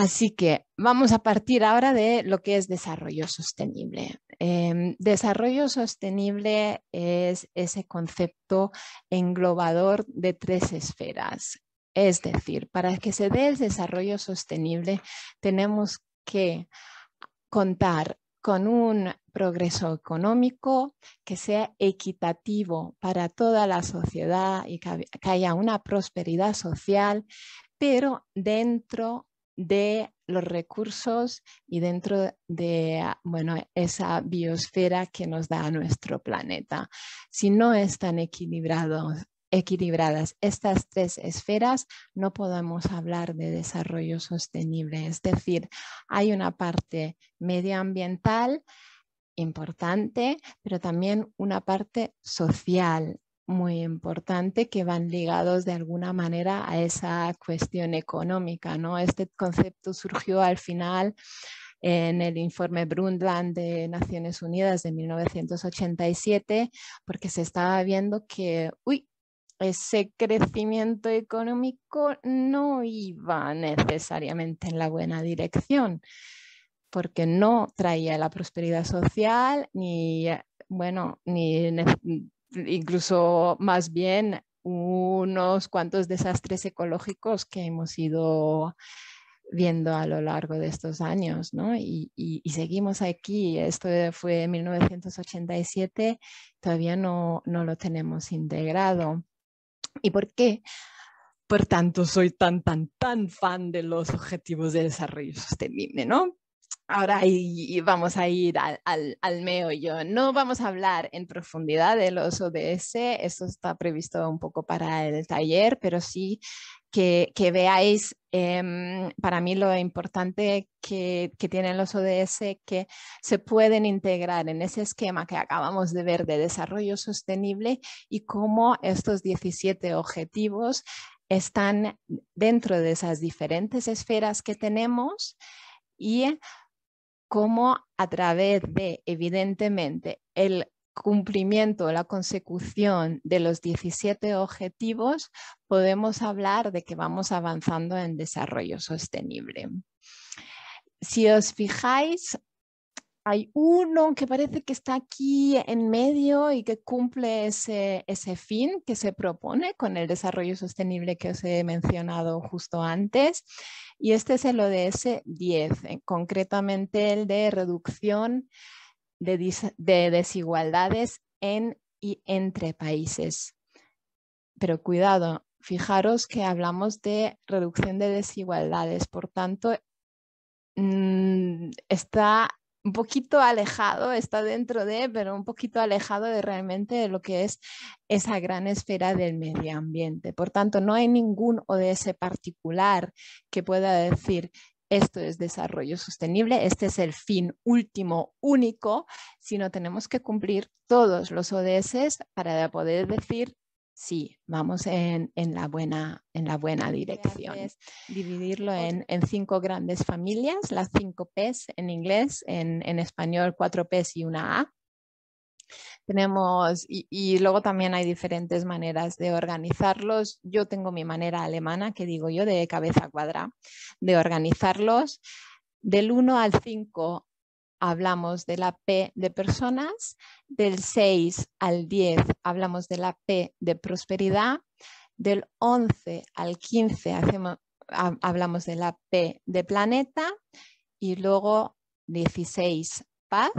Así que vamos a partir ahora de lo que es desarrollo sostenible. Em, desarrollo sostenible es ese concepto englobador de tres esferas. Es decir, para que se dé el desarrollo sostenible tenemos que contar con un progreso económico que sea equitativo para toda la sociedad y que haya una prosperidad social, pero dentro de los recursos y dentro de ah, esa biosfera que nos da nuestro planeta. Si no están equilibradas estas tres esferas, no podemos hablar de desarrollo sostenible. Es decir, hay una parte medioambiental importante, pero también una parte social muy importante que van ligados de alguna manera a esa cuestión económica. ¿no? Este concepto surgió al final en el informe Brundtland de Naciones Unidas de 1987 porque se estaba viendo que, uy, ese crecimiento económico no iba necesariamente en la buena dirección porque no traía la prosperidad social ni eh, bueno, ni incluso más bien unos cuantos desastres ecológicos que hemos ido viendo a lo largo de estos años, ¿no? Y, seguimos aquí. Esto fue en 1987, todavía no, no, lo tenemos integrado. ¿Y por qué? Por tanto, soy tan, tan, tan fan de los objetivos de desarrollo sostenible, ¿no? Ahora y vamos a ir al, al, al, meollo. No vamos a hablar en profundidad de los ODS, eso está previsto un poco para el taller, pero sí que, que veáis em, para mí lo importante que, que, tienen los ODS, que se pueden integrar en ese esquema que acabamos de ver de desarrollo sostenible y cómo estos 17 objetivos están dentro de esas diferentes esferas que tenemos y cómo a través de, evidentemente, el cumplimiento, o la consecución de los 17 objetivos, podemos hablar de que vamos avanzando en desarrollo sostenible. Si os fijáis, hay uno que parece que está aquí en medio y que cumple ese, fin que se propone con el desarrollo sostenible que os he mencionado justo antes. Y este es el ODS 10, eh, concretamente el de reducción de, de desigualdades en y entre países. Pero cuidado, fijaros que hablamos de reducción de desigualdades, por tanto, mm, está un poquito alejado, está dentro de, pero un poquito alejado de realmente lo que es esa gran esfera del medio ambiente. Por tanto, no hay ningún ODS particular que pueda decir esto es desarrollo sostenible, este es el fin último, único, sino tenemos que cumplir todos los ODS para poder decir sí, vamos en, la, buena, en la buena dirección. dividirlo en, en, cinco grandes familias, las cinco P's en inglés, en, en español cuatro P's y una A. Tenemos, y, luego también hay diferentes maneras de organizarlos. Yo tengo mi manera alemana, que digo yo, de cabeza cuadrada de organizarlos. Del 1 al 5 hablamos de la P de personas, del 6 al 10 hablamos de la P de prosperidad, del 11 al 15 hablamos de la P de planeta y luego 16 paz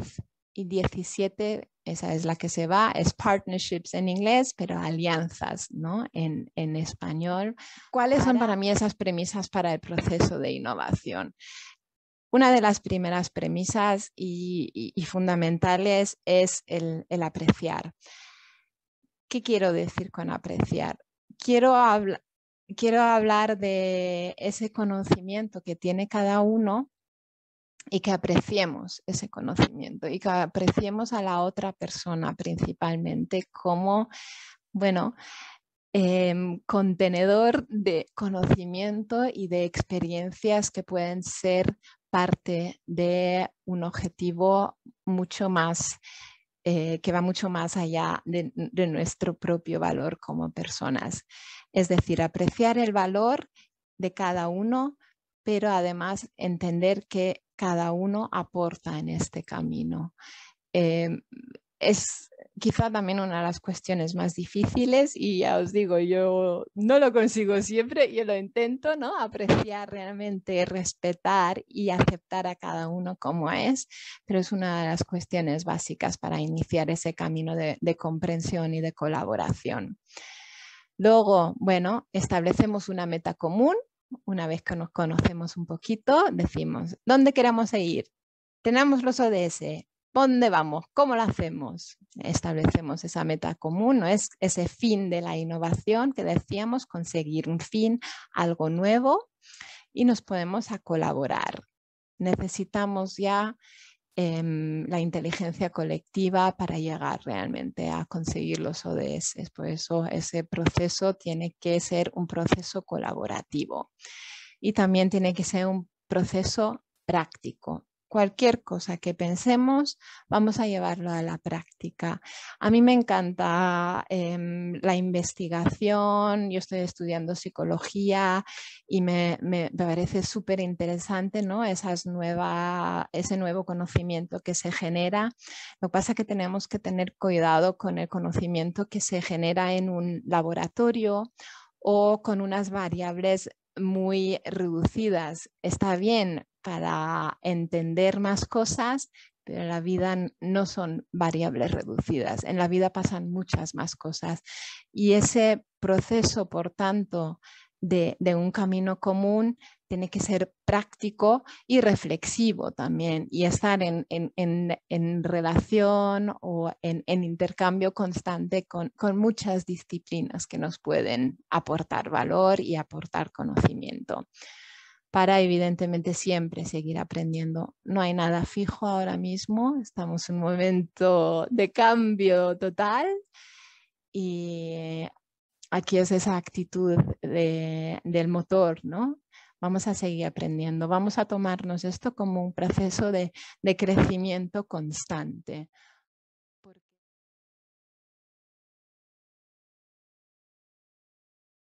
y 17 esa es la que se va, es partnerships en inglés, pero alianzas ¿no? en, español. ¿Cuáles son para mí esas premisas para el proceso de innovación? una de las primeras premisas y, fundamentales es el, apreciar. ¿Qué quiero decir con apreciar? Quiero, quiero hablar de ese conocimiento que tiene cada uno y que apreciemos ese conocimiento y que apreciemos a la otra persona principalmente como, bueno, em, contenedor de conocimiento y de experiencias que pueden ser parte de un objetivo mucho más, eh, que va mucho más allá de, nuestro propio valor como personas. Es decir, apreciar el valor de cada uno, pero además entender que cada uno aporta en este camino. Eh, quizá también una de las cuestiones más difíciles y ya os digo, yo no lo consigo siempre, yo lo intento, ¿no? Apreciar realmente, respetar y aceptar a cada uno como es, pero es una de las cuestiones básicas para iniciar ese camino de, de comprensión y de colaboración. Luego, bueno, establecemos una meta común. Una vez que nos conocemos un poquito, decimos, ¿dónde queremos ir? Tenemos los ODS, ¿Dónde vamos? ¿Cómo lo hacemos? Establecemos esa meta común, ¿no? Es ese fin de la innovación que decíamos, conseguir un fin, algo nuevo, y nos podemos a colaborar. Necesitamos ya em, la inteligencia colectiva para llegar realmente a conseguir los ODS. Por eso ese proceso tiene que ser un proceso colaborativo y también tiene que ser un proceso práctico, cualquier cosa que pensemos, vamos a llevarlo a la práctica. A mí me encanta em, la investigación, yo estoy estudiando psicología y me, parece súper interesante ¿no? ese nuevo conocimiento que se genera. Lo que pasa es que tenemos que tener cuidado con el conocimiento que se genera en un laboratorio o con unas variables muy reducidas. Está bien para entender más cosas, pero en la vida no son variables reducidas, en la vida pasan muchas más cosas. Y ese proceso, por tanto, de, un camino común tiene que ser práctico y reflexivo también y estar en, relación o en, intercambio constante con, muchas disciplinas que nos pueden aportar valor y aportar conocimiento para evidentemente siempre seguir aprendiendo. No hay nada fijo ahora mismo, estamos en un momento de cambio total y eh, aquí es esa actitud del motor, ¿no? Vamos a seguir aprendiendo, vamos a tomarnos esto como un proceso de crecimiento constante.